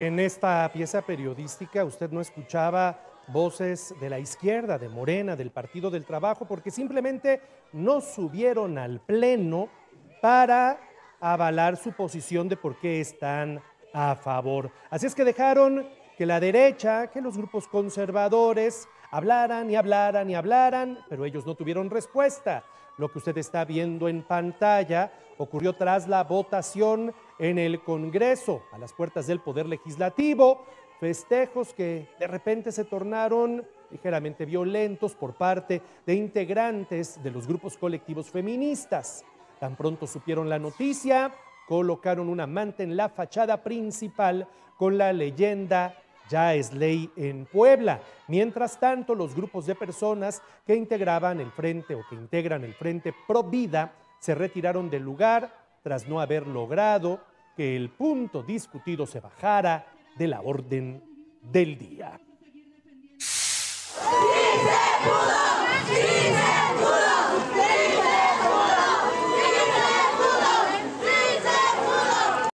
En esta pieza periodística usted no escuchaba voces de la izquierda, de Morena, del Partido del Trabajo, porque simplemente no subieron al Pleno para avalar su posición de por qué están a favor. Así es que dejaron que la derecha, que los grupos conservadores hablaran y hablaran y hablaran, pero ellos no tuvieron respuesta. Lo que usted está viendo en pantalla ocurrió tras la votación en el Congreso, a las puertas del Poder Legislativo, festejos que de repente se tornaron ligeramente violentos por parte de integrantes de los grupos colectivos feministas. Tan pronto supieron la noticia, colocaron una manta en la fachada principal con la leyenda ya es ley en Puebla. Mientras tanto, los grupos de personas que integraban el frente o que integran el frente Pro Vida se retiraron del lugar tras no haber logrado que el punto discutido se bajara de la orden del día.